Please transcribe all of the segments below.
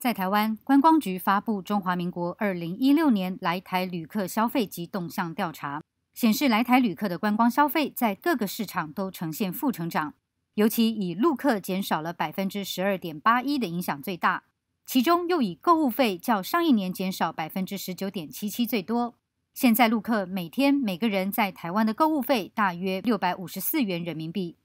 在台湾观光局发布《中华民国二零一六年来台旅客消费及动向调查》，显示来台旅客的观光消费在各个市场都呈现负成长，尤其以陆客减少了百分之十二点八一的影响最大，其中又以购物费较上一年减少百分之十九点七七最多。现在陆客每天每个人在台湾的购物费大约六百五十四元人民币。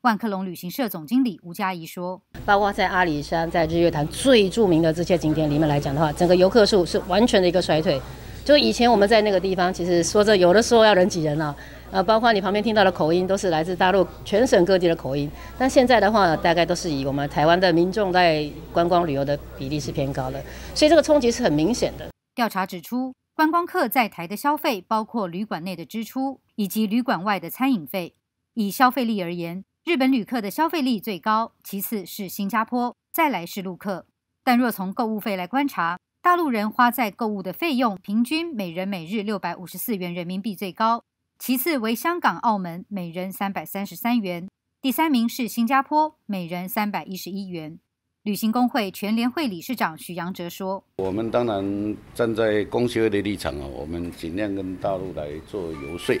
万客隆旅行社总经理吴佳怡说。包括在阿里山、在日月潭最著名的这些景点里面来讲的话，整个游客数是完全的一个衰退。就以前我们在那个地方，其实说着有的时候要人挤人啊，呃，包括你旁边听到的口音都是来自大陆全省各地的口音。但现在的话，大概都是以我们台湾的民众在观光旅游的比例是偏高的，所以这个冲击是很明显的。调查指出，观光客在台的消费，包括旅馆内的支出以及旅馆外的餐饮费，以消费力而言。日本旅客的消费力最高，其次是新加坡，再来是陆客。但若从购物费来观察，大陆人花在购物的费用平均每人每日六百五十四元人民币最高，其次为香港、澳门，每人三百三十三元，第三名是新加坡，每人三百一十一元。旅行工会全联会理事长许阳哲说：“我们当然站在工会的立场啊，我们尽量跟大陆来做游说。”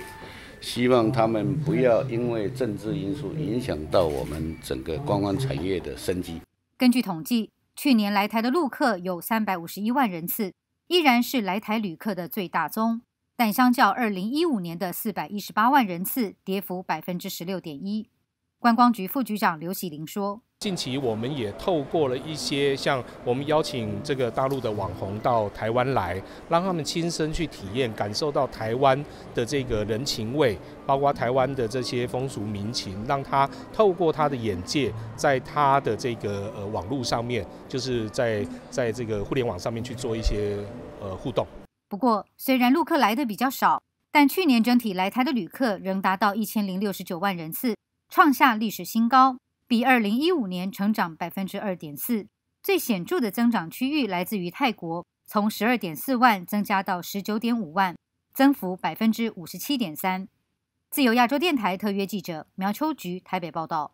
希望他们不要因为政治因素影响到我们整个观光产业的生机。根据统计，去年来台的陆客有三百五十一万人次，依然是来台旅客的最大宗，但相较二零一五年的四百一十八万人次，跌幅百分之十六点一。观光局副局长刘喜玲说。近期我们也透过了一些像我们邀请这个大陆的网红到台湾来，让他们亲身去体验，感受到台湾的这个人情味，包括台湾的这些风俗民情，让他透过他的眼界，在他的这个呃网络上面，就是在在这个互联网上面去做一些呃互动。不过，虽然陆客来的比较少，但去年整体来台的旅客仍达到一千零六十九万人次，创下历史新高。比二零一五年成长百分之二点四，最显著的增长区域来自于泰国，从十二点四万增加到十九点五万，增幅百分之五十七点三。自由亚洲电台特约记者苗秋菊台北报道。